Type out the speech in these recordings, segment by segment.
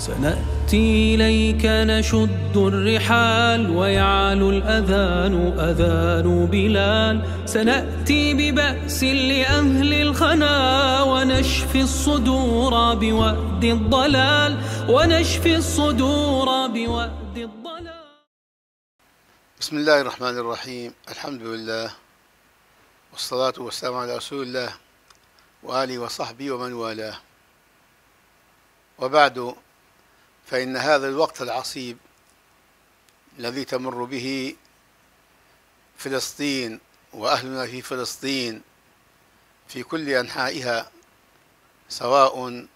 سنأتي إليك نشد الرحال ويعلو الأذان أذان بلال سنأتي ببأس لأهل الخنا ونشفي الصدور بوأد الضلال ونشفي الصدور بوأد الضلال بسم الله الرحمن الرحيم الحمد لله والصلاة والسلام على رسول الله وآله وصحبه ومن والاه وبعد فإن هذا الوقت العصيب الذي تمر به فلسطين وأهلنا في فلسطين في كل أنحائها سواء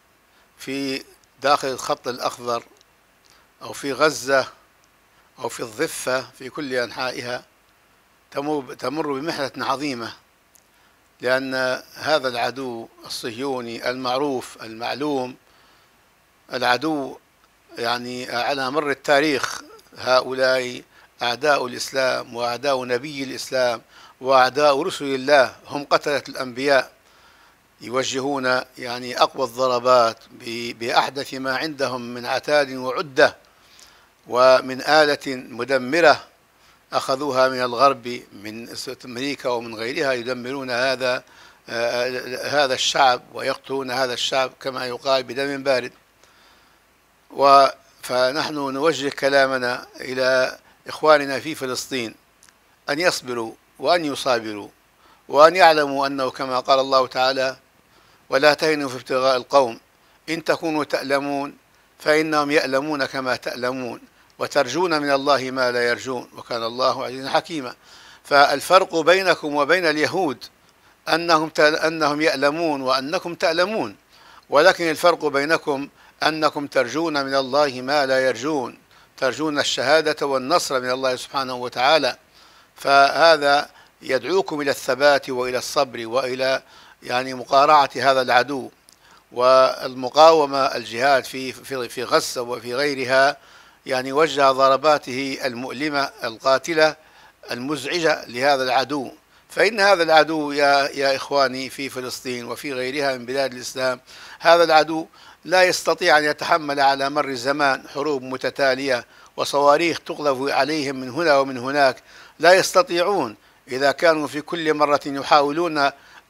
في داخل الخط الأخضر أو في غزة أو في الضفة في كل أنحائها تمر بمحنة عظيمة لأن هذا العدو الصهيوني المعروف المعلوم العدو يعني على مر التاريخ هؤلاء أعداء الإسلام وأعداء نبي الإسلام وأعداء رسل الله هم قتلة الأنبياء يوجهون يعني أقوى الضربات بأحدث ما عندهم من عتاد وعدة ومن آلة مدمرة أخذوها من الغرب من أمريكا ومن غيرها يدمرون هذا آه، آه، هذا الشعب ويقتلون هذا الشعب كما يقال بدم بارد و فنحن نوجه كلامنا إلى إخواننا في فلسطين أن يصبروا وأن يصابروا وأن يعلموا أنه كما قال الله تعالى ولا تهنوا في ابتغاء القوم إن تكونوا تألمون فإنهم يألمون كما تألمون وترجون من الله ما لا يرجون وكان الله عزيزا حكيما فالفرق بينكم وبين اليهود أنهم أنهم يألمون وأنكم تألمون ولكن الفرق بينكم أنكم ترجون من الله ما لا يرجون ترجون الشهادة والنصر من الله سبحانه وتعالى فهذا يدعوكم إلى الثبات وإلى الصبر وإلى يعني مقارعة هذا العدو والمقاومة الجهاد في في في غزة وفي غيرها يعني وجه ضرباته المؤلمة القاتلة المزعجة لهذا العدو فإن هذا العدو يا يا إخواني في فلسطين وفي غيرها من بلاد الإسلام هذا العدو لا يستطيع أن يتحمل على مر الزمان حروب متتالية وصواريخ تقذف عليهم من هنا ومن هناك لا يستطيعون إذا كانوا في كل مرة يحاولون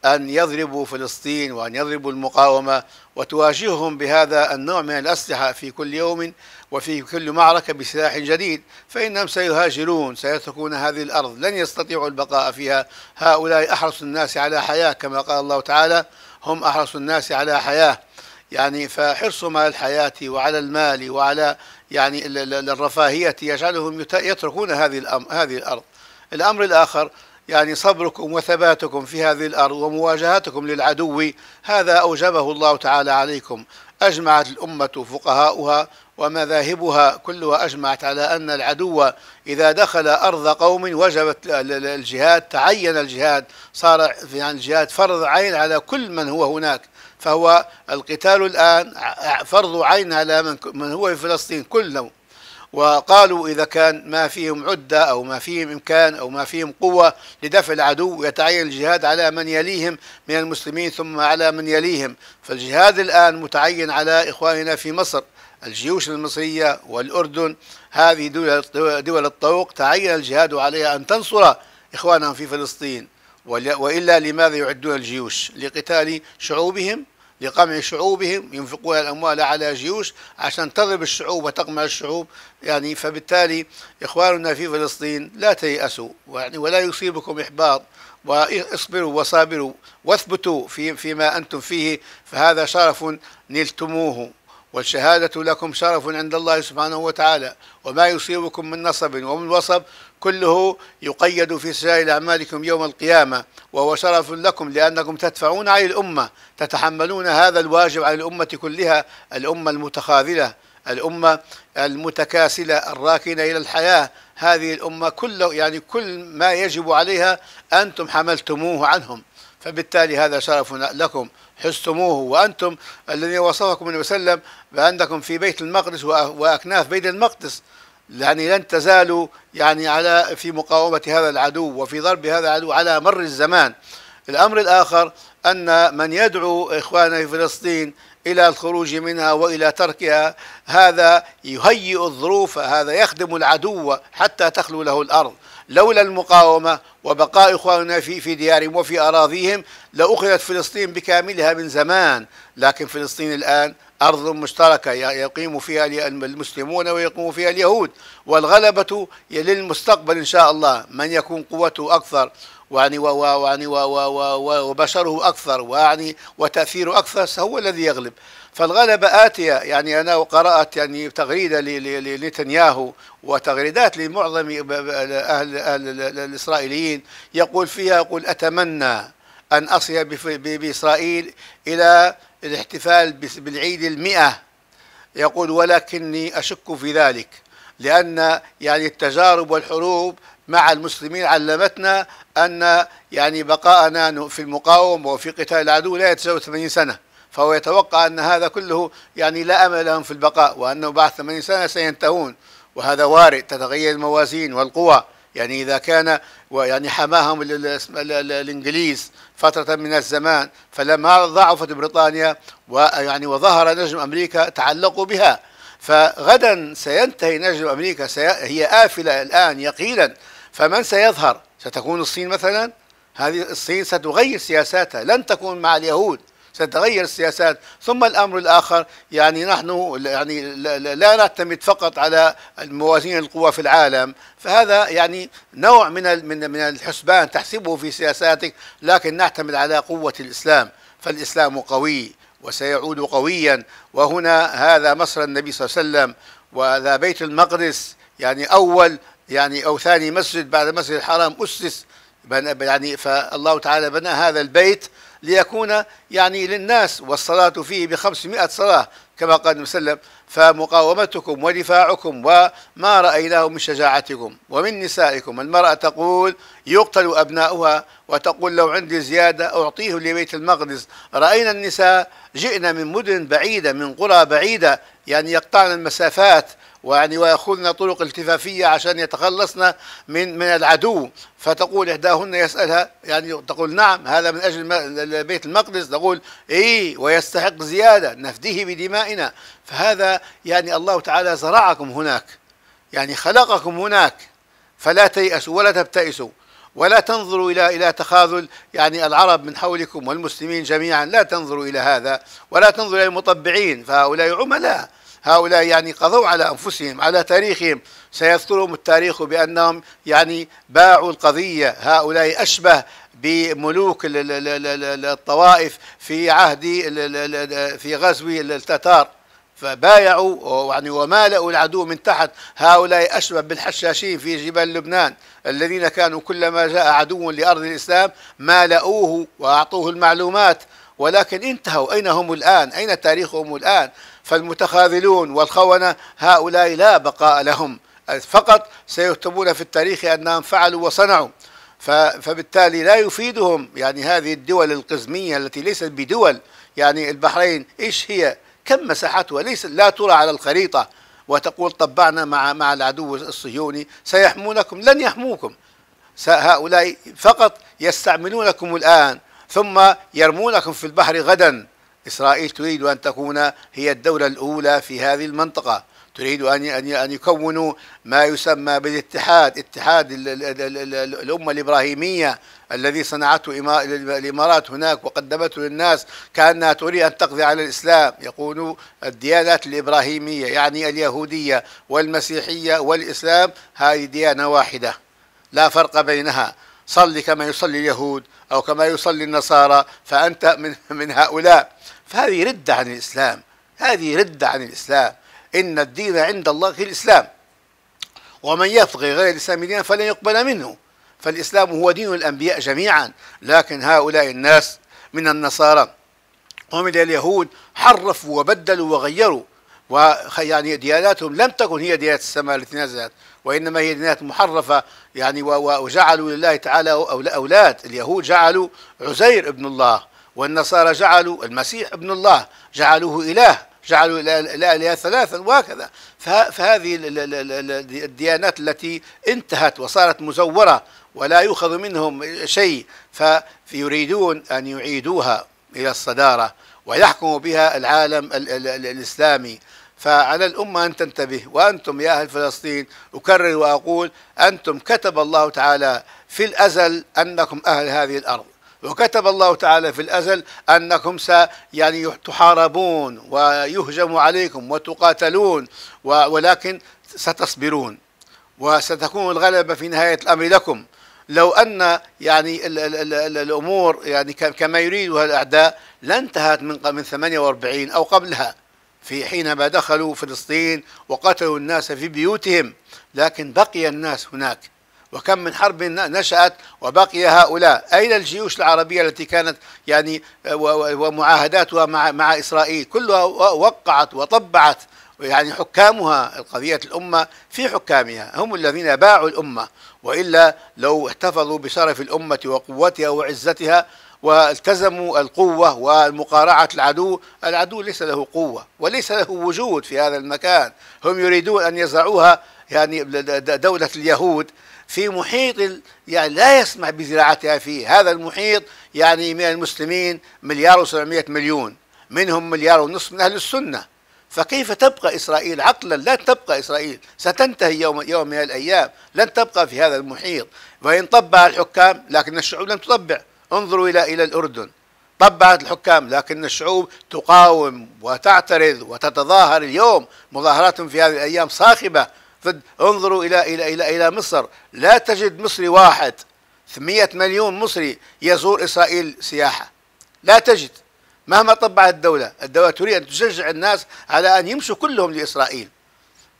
أن يضربوا فلسطين وأن يضربوا المقاومة وتواجههم بهذا النوع من الأسلحة في كل يوم وفي كل معركة بسلاح جديد فإنهم سيهاجرون سيتركون هذه الأرض لن يستطيعوا البقاء فيها هؤلاء أحرص الناس على حياة كما قال الله تعالى هم أحرص الناس على حياة يعني فحرصهم على الحياة وعلى المال وعلى يعني الرفاهية يجعلهم يتركون هذه الأم هذه الأرض الأمر الآخر يعني صبركم وثباتكم في هذه الأرض ومواجهتكم للعدو هذا أوجبه الله تعالى عليكم أجمعت الأمة فقهاؤها ومذاهبها كلها أجمعت على أن العدو إذا دخل أرض قوم وجبت الجهاد تعين الجهاد صار يعني الجهاد فرض عين على كل من هو هناك فهو القتال الآن فرض عين على من, من هو في فلسطين كله وقالوا إذا كان ما فيهم عدة أو ما فيهم إمكان أو ما فيهم قوة لدفع العدو يتعين الجهاد على من يليهم من المسلمين ثم على من يليهم فالجهاد الآن متعين على إخواننا في مصر الجيوش المصرية والأردن هذه دول, دول الطوق تعين الجهاد عليها أن تنصر إخوانهم في فلسطين وإلا لماذا يعدون الجيوش لقتال شعوبهم لقمع شعوبهم ينفقون الأموال على جيوش عشان تضرب الشعوب وتقمع الشعوب يعني فبالتالي إخواننا في فلسطين لا تيأسوا يعني ولا يصيبكم إحباط واصبروا وصابروا واثبتوا في فيما أنتم فيه فهذا شرف نلتموه والشهادة لكم شرف عند الله سبحانه وتعالى وما يصيبكم من نصب ومن وصب كله يقيد في سائر أعمالكم يوم القيامة وهو شرف لكم لأنكم تدفعون عن الأمة تتحملون هذا الواجب على الأمة كلها الأمة المتخاذلة الأمة المتكاسلة الراكنة إلى الحياة هذه الأمة كل يعني كل ما يجب عليها أنتم حملتموه عنهم فبالتالي هذا شرف لكم حستموه وأنتم الذي وصفكم النبي صلى الله عليه وسلم بأنكم في بيت المقدس وأكناف بيت المقدس يعني لن تزالوا يعني على في مقاومة هذا العدو وفي ضرب هذا العدو على مر الزمان الأمر الآخر أن من يدعو إخواننا في فلسطين إلى الخروج منها وإلى تركها هذا يهيئ الظروف هذا يخدم العدو حتى تخلو له الأرض لولا المقاومة وبقاء إخواننا في في ديارهم وفي أراضيهم لأخذت فلسطين بكاملها من زمان لكن فلسطين الآن أرض مشتركة يقيم فيها المسلمون ويقوم فيها اليهود والغلبة للمستقبل إن شاء الله من يكون قوته أكثر ويعني ويعني وبشره أكثر ويعني وتأثيره أكثر هو الذي يغلب فالغلبة آتية يعني أنا قرأت يعني تغريدة لنتنياهو وتغريدات لمعظم أهل, أهل الإسرائيليين يقول فيها يقول أتمنى أن أصل بإسرائيل إلى الاحتفال بالعيد المئة يقول ولكني أشك في ذلك لأن يعني التجارب والحروب مع المسلمين علمتنا أن يعني بقاءنا في المقاومة وفي قتال العدو لا يتجاوز 80 سنة فهو يتوقع أن هذا كله يعني لا أمل لهم في البقاء وأنه بعد 80 سنة سينتهون وهذا وارد تتغير الموازين والقوى يعني إذا كان يعني حماهم الإنجليز فترة من الزمان فلما ضعفت بريطانيا ويعني وظهر نجم أمريكا تعلقوا بها فغدا سينتهي نجم أمريكا سي... هي آفلة الآن يقينا فمن سيظهر ستكون الصين مثلا هذه الصين ستغير سياساتها لن تكون مع اليهود ستتغير السياسات ثم الأمر الآخر يعني نحن يعني لا نعتمد فقط على الموازين القوى في العالم فهذا يعني نوع من من من الحسبان تحسبه في سياساتك لكن نعتمد على قوة الإسلام فالإسلام قوي وسيعود قويا وهنا هذا مصر النبي صلى الله عليه وسلم وهذا بيت المقدس يعني أول يعني أو ثاني مسجد بعد مسجد الحرام أسس يعني فالله تعالى بنى هذا البيت ليكون يعني للناس والصلاة فيه بخمسمائة صلاة كما قال النبي صلى الله عليه وسلم فمقاومتكم ودفاعكم وما رأيناه من شجاعتكم ومن نسائكم المرأة تقول يقتل أبناؤها وتقول لو عندي زيادة أعطيه لبيت المقدس رأينا النساء جئنا من مدن بعيدة من قرى بعيدة يعني يقطعن المسافات ويعني ويأخذنا طرق التفافية عشان يتخلصنا من من العدو فتقول إحداهن يسألها يعني تقول نعم هذا من أجل بيت المقدس تقول إيه ويستحق زيادة نفديه بدمائنا فهذا يعني الله تعالى زرعكم هناك يعني خلقكم هناك فلا تيأسوا ولا تبتئسوا ولا تنظروا الى الى تخاذل يعني العرب من حولكم والمسلمين جميعا لا تنظروا الى هذا ولا تنظروا الى المطبعين فهؤلاء عملاء هؤلاء يعني قضوا على أنفسهم على تاريخهم سيذكرهم التاريخ بأنهم يعني باعوا القضية هؤلاء أشبه بملوك الطوائف في عهد في غزو التتار فبايعوا يعني ومالأوا العدو من تحت هؤلاء أشبه بالحشاشين في جبال لبنان الذين كانوا كلما جاء عدو لأرض الإسلام مالأوه وأعطوه المعلومات ولكن انتهوا أين هم الآن أين تاريخهم الآن فالمتخاذلون والخونة هؤلاء لا بقاء لهم فقط سيكتبون في التاريخ أنهم فعلوا وصنعوا فبالتالي لا يفيدهم يعني هذه الدول القزمية التي ليست بدول يعني البحرين إيش هي كم مساحتها ليس لا ترى على الخريطة وتقول طبعنا مع مع العدو الصهيوني سيحمونكم لن يحموكم هؤلاء فقط يستعملونكم الآن ثم يرمونكم في البحر غدا إسرائيل تريد أن تكون هي الدولة الأولى في هذه المنطقة تريد أن أن يكونوا ما يسمى بالاتحاد اتحاد الأمة الإبراهيمية الذي صنعته الإمارات هناك وقدمته للناس كأنها تريد أن تقضي على الإسلام يقول الديانات الإبراهيمية يعني اليهودية والمسيحية والإسلام هذه ديانة واحدة لا فرق بينها صلي كما يصلي اليهود أو كما يصلي النصارى فأنت من, من هؤلاء فهذه ردة عن الإسلام هذه ردة عن الإسلام إن الدين عند الله الإسلام ومن يبغي غير الإسلام دينا فلن يقبل منه فالإسلام هو دين الأنبياء جميعا لكن هؤلاء الناس من النصارى ومن اليهود حرفوا وبدلوا وغيروا ويعني دياناتهم لم تكن هي ديانات السماء التي نزلت وانما هي ديانات محرفه يعني وجعلوا لله تعالى اولاد اليهود جعلوا عزير ابن الله والنصارى جعلوا المسيح ابن الله جعلوه إله جعلوا الآلهة ثلاثا وهكذا فهذه الديانات التي انتهت وصارت مزورة ولا يؤخذ منهم شيء فيريدون أن يعيدوها إلى الصدارة ويحكم بها العالم الإسلامي فعلى الأمة أن تنتبه وأنتم يا أهل فلسطين أكرر وأقول أنتم كتب الله تعالى في الأزل أنكم أهل هذه الأرض وكتب الله تعالى في الأزل أنكم س يعني تحاربون ويهجم عليكم وتقاتلون ولكن ستصبرون وستكون الغلبة في نهاية الأمر لكم لو أن يعني الأمور يعني كما يريدها الأعداء لانتهت من من 48 أو قبلها في حينما دخلوا فلسطين وقتلوا الناس في بيوتهم لكن بقي الناس هناك وكم من حرب نشأت وبقي هؤلاء أين الجيوش العربية التي كانت يعني آه، ومعاهداتها مع, مع إسرائيل كلها وقعت وطبعت يعني حكامها القضية الأمة في حكامها هم الذين باعوا الأمة وإلا لو احتفظوا بشرف الأمة وقوتها وعزتها والتزموا القوة ومقارعة العدو العدو ليس له قوة وليس له وجود في هذا المكان هم يريدون أن يزرعوها يعني دولة اليهود في محيط يعني لا يسمح بزراعتها فيه هذا المحيط يعني من المسلمين مليار و700 مليون منهم مليار ونصف من أهل السنة فكيف تبقى إسرائيل عقلا لن تبقى إسرائيل ستنتهي يوم, يوم من الأيام لن تبقى في هذا المحيط وإن طبع الحكام لكن الشعوب لم تطبع انظروا إلى إلى الأردن طبعت الحكام لكن الشعوب تقاوم وتعترض وتتظاهر اليوم مظاهرات في هذه الأيام صاخبة انظروا إلى إلى إلى إلى مصر لا تجد مصري واحد 800 مليون مصري يزور إسرائيل سياحة لا تجد مهما طبعت الدولة الدولة تريد أن تشجع الناس على أن يمشوا كلهم لإسرائيل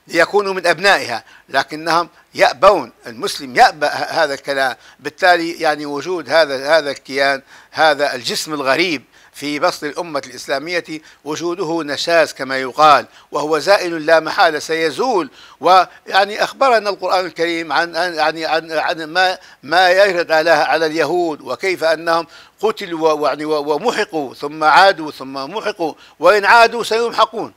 ليكونوا من أبنائها لكنهم يأبون المسلم يأبى هذا الكلام بالتالي يعني وجود هذا هذا الكيان هذا الجسم الغريب في بسط الأمة الإسلامية وجوده نشاز كما يقال وهو زائل لا محالة سيزول ويعني أخبرنا القرآن الكريم عن يعني عن, عن ما ما يرد على على اليهود وكيف أنهم قتلوا يعني ومحقوا ثم عادوا ثم محقوا وإن عادوا سيمحقون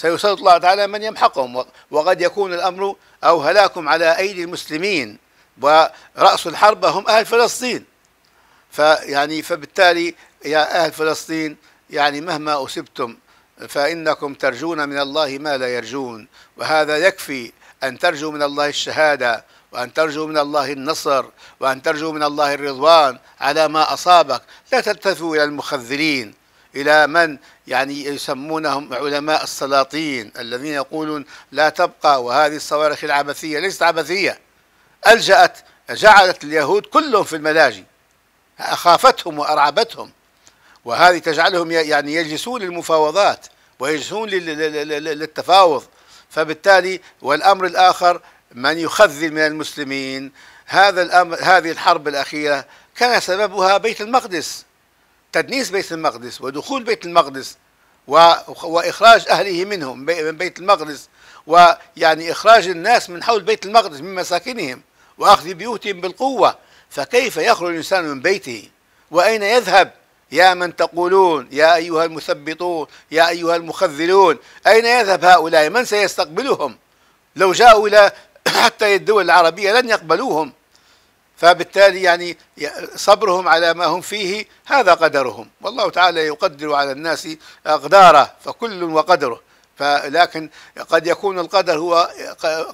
سيسلط الله تعالى من يمحقهم وقد يكون الأمر أو هلاكم على أيدي المسلمين ورأس الحرب هم أهل فلسطين فيعني فبالتالي يا أهل فلسطين يعني مهما أصبتم فإنكم ترجون من الله ما لا يرجون وهذا يكفي أن ترجوا من الله الشهادة وأن ترجو من الله النصر وأن ترجو من الله الرضوان على ما أصابك لا تلتفوا إلى المخذلين إلى من يعني يسمونهم علماء السلاطين الذين يقولون لا تبقى وهذه الصواريخ العبثية ليست عبثية ألجأت جعلت اليهود كلهم في الملاجئ أخافتهم وأرعبتهم وهذه تجعلهم يعني يجلسون للمفاوضات ويجلسون للتفاوض فبالتالي والأمر الآخر من يخذل من المسلمين هذا الأمر هذه الحرب الأخيرة كان سببها بيت المقدس تدنيس بيت المقدس ودخول بيت المقدس واخراج اهله منهم من بيت المقدس ويعني اخراج الناس من حول بيت المقدس من مساكنهم واخذ بيوتهم بالقوه فكيف يخرج الانسان من بيته واين يذهب يا من تقولون يا ايها المثبطون يا ايها المخذلون اين يذهب هؤلاء من سيستقبلهم لو جاءوا الى حتى الدول العربيه لن يقبلوهم فبالتالي يعني صبرهم على ما هم فيه هذا قدرهم والله تعالى يقدر على الناس أقداره فكل وقدره فلكن قد يكون القدر هو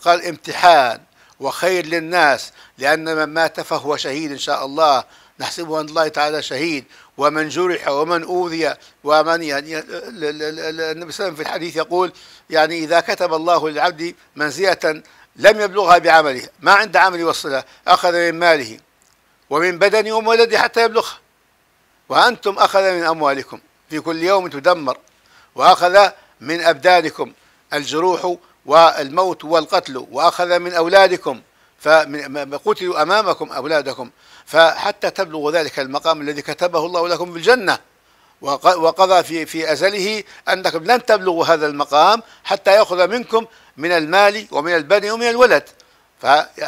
قال امتحان وخير للناس لأن من مات فهو شهيد إن شاء الله نحسبه أن الله تعالى شهيد ومن جرح ومن أوذي ومن يعني النبي صلى الله عليه وسلم في الحديث يقول يعني إذا كتب الله للعبد منزلة لم يبلغها بعمله ما عنده عمل يوصلها أخذ من ماله ومن بدني وولدي حتى يبلغها وأنتم أخذ من أموالكم في كل يوم تدمر وأخذ من أبدانكم الجروح والموت والقتل وأخذ من أولادكم فقتلوا أمامكم أولادكم فحتى تبلغوا ذلك المقام الذي كتبه الله لكم في الجنة وقضى في في أزله أنكم لن تبلغوا هذا المقام حتى يأخذ منكم من المال ومن البني ومن الولد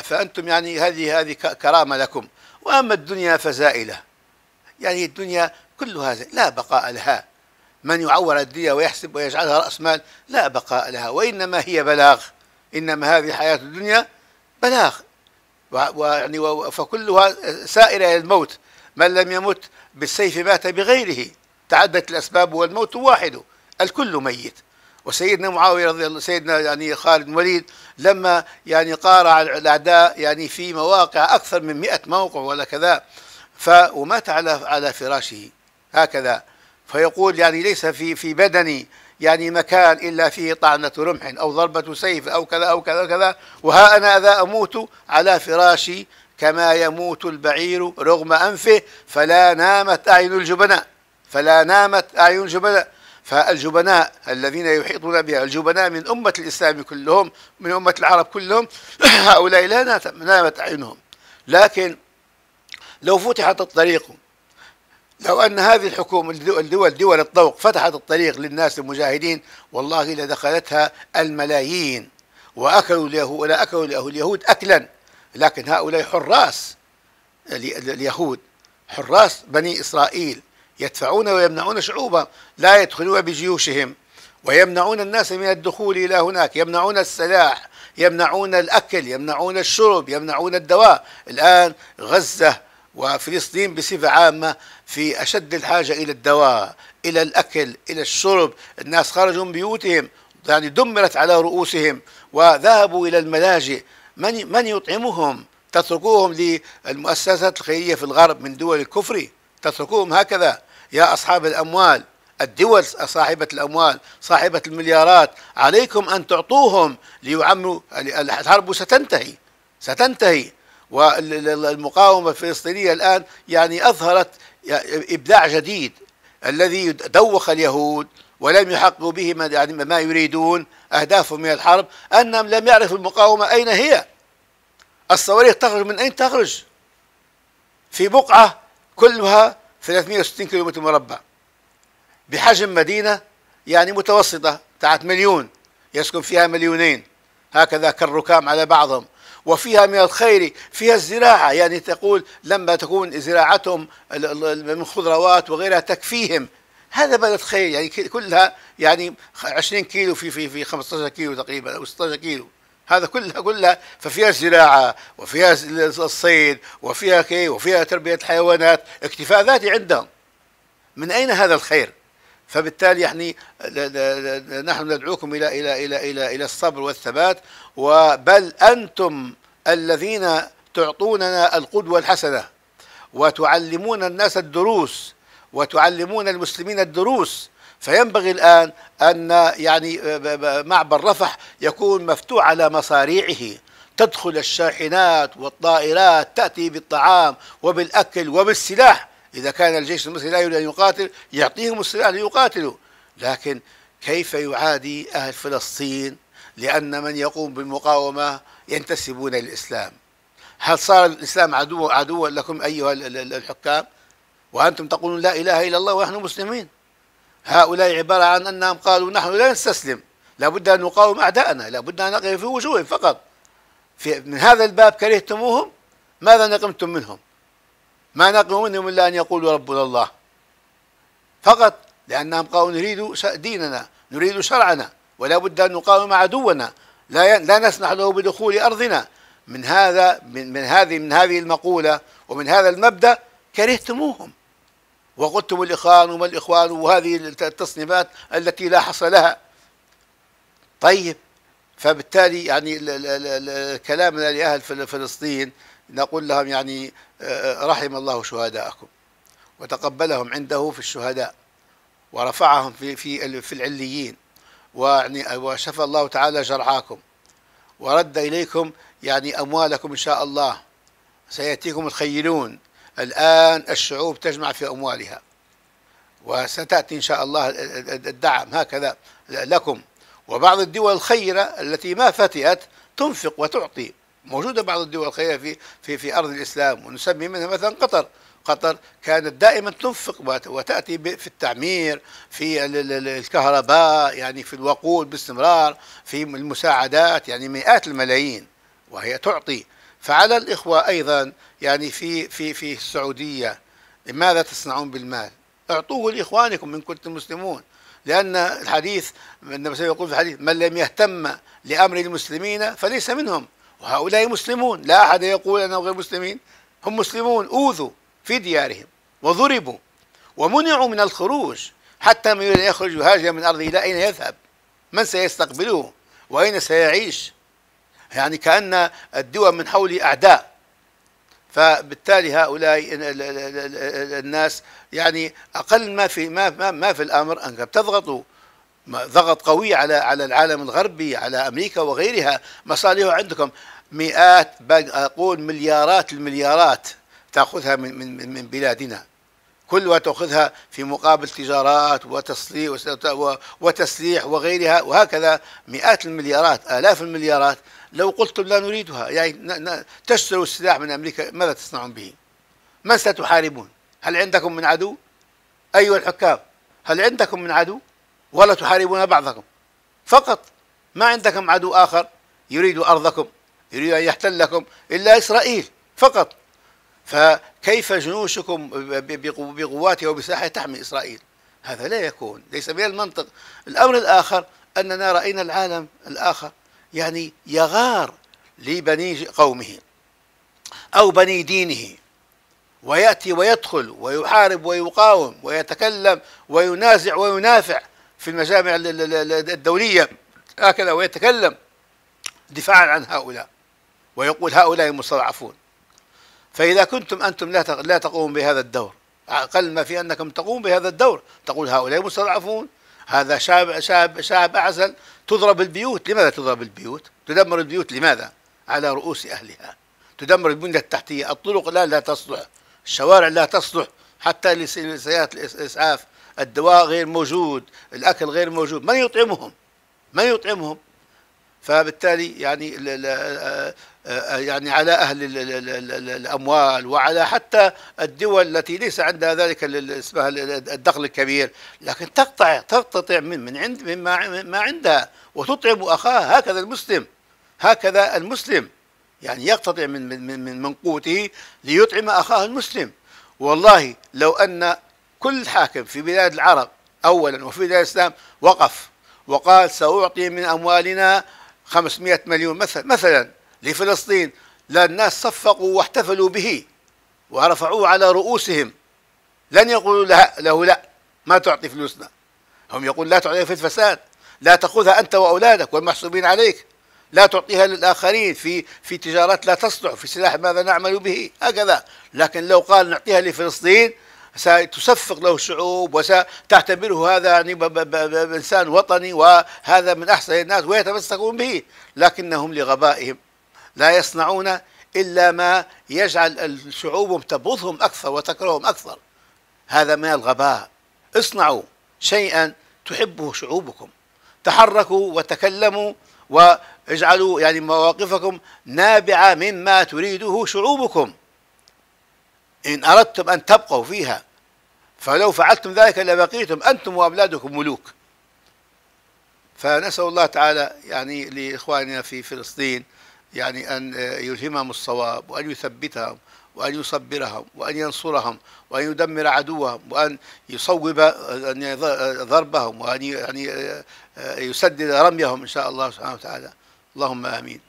فأنتم يعني هذه هذه كرامة لكم وأما الدنيا فزائلة يعني الدنيا كلها لا بقاء لها من يعور الدنيا ويحسب ويجعلها رأس مال لا بقاء لها وإنما هي بلاغ إنما هذه حياة الدنيا بلاغ ويعني فكلها سائرة إلى الموت من لم يمت بالسيف مات بغيره تعدت الأسباب والموت واحد الكل ميت وسيدنا معاويه رضي الله سيدنا يعني خالد الوليد لما يعني قارع الاعداء يعني في مواقع اكثر من 100 موقع ولا كذا ف ومات على على فراشه هكذا فيقول يعني ليس في في بدني يعني مكان الا فيه طعنه رمح او ضربه سيف او كذا او كذا وكذا وها انا ذا اموت على فراشي كما يموت البعير رغم انفه فلا نامت اعين الجبناء فلا نامت اعين الجبناء فالجبناء الذين يحيطون بها الجبناء من أمة الإسلام كلهم من أمة العرب كلهم هؤلاء لا نامت أعينهم لكن لو فتحت الطريق لو أن هذه الحكومة الدول دول الطوق فتحت الطريق للناس المجاهدين والله لدخلتها الملايين وأكلوا اليهود أكلوا اليهود أكلا لكن هؤلاء حراس اليهود حراس بني إسرائيل يدفعون ويمنعون شعوبا لا يدخلون بجيوشهم ويمنعون الناس من الدخول إلى هناك يمنعون السلاح يمنعون الأكل يمنعون الشرب يمنعون الدواء الآن غزة وفلسطين بصفة عامة في أشد الحاجة إلى الدواء إلى الأكل إلى الشرب الناس خرجوا من بيوتهم يعني دمرت على رؤوسهم وذهبوا إلى الملاجئ من من يطعمهم تتركوهم للمؤسسات الخيرية في الغرب من دول الكفر تتركوهم هكذا يا أصحاب الأموال الدول صاحبة الأموال صاحبة المليارات عليكم أن تعطوهم ليعموا الحرب ستنتهي ستنتهي والمقاومة الفلسطينية الآن يعني أظهرت إبداع جديد الذي دوخ اليهود ولم يحققوا به ما, يعني ما يريدون أهدافهم من الحرب أنهم لم يعرفوا المقاومة أين هي الصواريخ تخرج من أين تخرج في بقعة كلها 360 كيلو متر مربع بحجم مدينة يعني متوسطة تاعت مليون يسكن فيها مليونين هكذا كالركام على بعضهم وفيها من الخير فيها الزراعة يعني تقول لما تكون زراعتهم من خضروات وغيرها تكفيهم هذا بلد خير يعني كلها يعني 20 كيلو في في في 15 كيلو تقريبا او 16 كيلو هذا كلها كلها ففيها زراعة وفيها الصيد وفيها كي وفيها تربية الحيوانات اكتفاء ذاتي عندهم من أين هذا الخير فبالتالي يعني نحن ندعوكم إلى إلى إلى إلى إلى الصبر والثبات وبل أنتم الذين تعطوننا القدوة الحسنة وتعلمون الناس الدروس وتعلمون المسلمين الدروس فينبغي الآن أن يعني آه، معبر رفح يكون مفتوح على مصاريعه تدخل الشاحنات والطائرات تأتي بالطعام وبالأكل وبالسلاح إذا كان الجيش المصري لا يريد أن يقاتل يعطيهم السلاح ليقاتلوا لكن كيف يعادي أهل فلسطين لأن من يقوم بالمقاومة ينتسبون للإسلام هل صار الإسلام عدو عدوا لكم أيها الحكام وأنتم تقولون لا إله إلا الله ونحن مسلمين هؤلاء عبارة عن أنهم قالوا نحن لا نستسلم لابد أن نقاوم أعداءنا لابد أن نقف في وجوههم فقط في من هذا الباب كرهتموهم ماذا نقمتم منهم ما نقموا منهم إلا أن يقولوا ربنا الله فقط لأنهم قالوا نريد ديننا نريد شرعنا ولا بد أن نقاوم عدونا لا لا نسمح له بدخول أرضنا من هذا من, من هذه من هذه المقولة ومن هذا المبدأ كرهتموهم وقلتم الإخوان وما الإخوان وهذه التصنيفات التي لا حصر لها طيب فبالتالي يعني كلامنا لأهل فلسطين نقول لهم يعني آه، آه، رحم الله شهداءكم وتقبلهم عنده في الشهداء ورفعهم في في في العليين ويعني وشفى الله تعالى جرعاكم ورد اليكم يعني اموالكم ان شاء الله سياتيكم الخيلون الآن الشعوب تجمع في أموالها وستأتي إن شاء الله الدعم هكذا لكم وبعض الدول الخيرة التي ما فتئت تنفق وتعطي موجودة بعض الدول الخيرة في في في أرض الإسلام ونسمي منها مثلا قطر قطر كانت دائما تنفق وتأتي في التعمير في الكهرباء يعني في الوقود باستمرار في المساعدات يعني مئات الملايين وهي تعطي فعلى الإخوة أيضا يعني في في في السعودية ماذا تصنعون بالمال؟ اعطوه لاخوانكم من كنتم مسلمون لان الحديث النبي صلى يقول في الحديث من لم يهتم لامر المسلمين فليس منهم وهؤلاء مسلمون لا احد يقول انهم غير مسلمين هم مسلمون اوذوا في ديارهم وضربوا ومنعوا من الخروج حتى من يريد ان يخرج يهاجر من ارضه الى اين يذهب؟ من سيستقبله؟ واين سيعيش؟ يعني كأن الدول من حولي أعداء فبالتالي هؤلاء الناس يعني أقل ما في ما ما في الأمر ان تضغطوا ضغط قوي على على العالم الغربي على أمريكا وغيرها مصالحه عندكم مئات أقول مليارات المليارات تأخذها من من من بلادنا كلها تأخذها في مقابل تجارات وتسليح وتسليح وغيرها وهكذا مئات المليارات آلاف المليارات لو قلتم لا نريدها يعني تشتروا السلاح من أمريكا ماذا تصنعون به من ستحاربون هل عندكم من عدو أيها الحكام هل عندكم من عدو ولا تحاربون بعضكم فقط ما عندكم عدو آخر يريد أرضكم يريد أن يحتلكم إلا إسرائيل فقط فكيف جيوشكم بقواتها وبسلاحها تحمي إسرائيل هذا لا يكون ليس من المنطق الأمر الآخر أننا رأينا العالم الآخر يعني يغار لبني قومه أو بني دينه ويأتي ويدخل ويحارب ويقاوم ويتكلم وينازع وينافع في المجامع الدولية هكذا ويتكلم دفاعا عن هؤلاء ويقول هؤلاء مستضعفون فإذا كنتم أنتم لا لا تقومون بهذا الدور أقل ما في أنكم تقومون بهذا الدور تقول هؤلاء مستضعفون هذا شاب شاب شاب أعزل تضرب البيوت لماذا تضرب البيوت تدمر البيوت لماذا على رؤوس أهلها تدمر البنية التحتية الطرق لا لا تصلح الشوارع لا تصلح حتى لسيارات الإسعاف الدواء غير موجود الأكل غير موجود من يطعمهم من يطعمهم فبالتالي يعني آه، آه، آه، يعني على اهل الاموال وعلى حتى الدول التي ليس عندها ذلك اسمها الدخل الكبير لكن تقطع تقتطع من من عند مما ما عندها وتطعم اخاها هكذا المسلم هكذا المسلم يعني يقتطع من من من, من قوته ليطعم اخاه المسلم والله لو ان كل حاكم في بلاد العرب اولا وفي بلاد الاسلام وقف وقال ساعطي من اموالنا 500 مليون مثلا مثلا لفلسطين لا الناس صفقوا واحتفلوا به ورفعوه على رؤوسهم لن يقولوا له, له لا ما تعطي فلوسنا هم يقول لا تعطيها في الفساد لا تأخذها أنت وأولادك والمحسوبين عليك لا تعطيها للآخرين في في تجارات لا تصلح في سلاح ماذا نعمل به هكذا لكن لو قال نعطيها لفلسطين ستصفق له الشعوب وستعتبره هذا يعني انسان وطني وهذا من احسن الناس ويتمسكون به لكنهم لغبائهم لا يصنعون الا ما يجعل الشعوب تبغضهم اكثر وتكرههم اكثر هذا من الغباء اصنعوا شيئا تحبه شعوبكم تحركوا وتكلموا واجعلوا يعني مواقفكم نابعه مما تريده شعوبكم ان اردتم ان تبقوا فيها فلو فعلتم ذلك لبقيتم أنتم وأولادكم ملوك فنسأل الله تعالى يعني لإخواننا في فلسطين يعني أن يلهمهم الصواب وأن يثبتهم وأن يصبرهم وأن ينصرهم وأن يدمر عدوهم وأن يصوب يعني ضربهم وأن يعني يسدد رميهم إن شاء الله سبحانه وتعالى اللهم آمين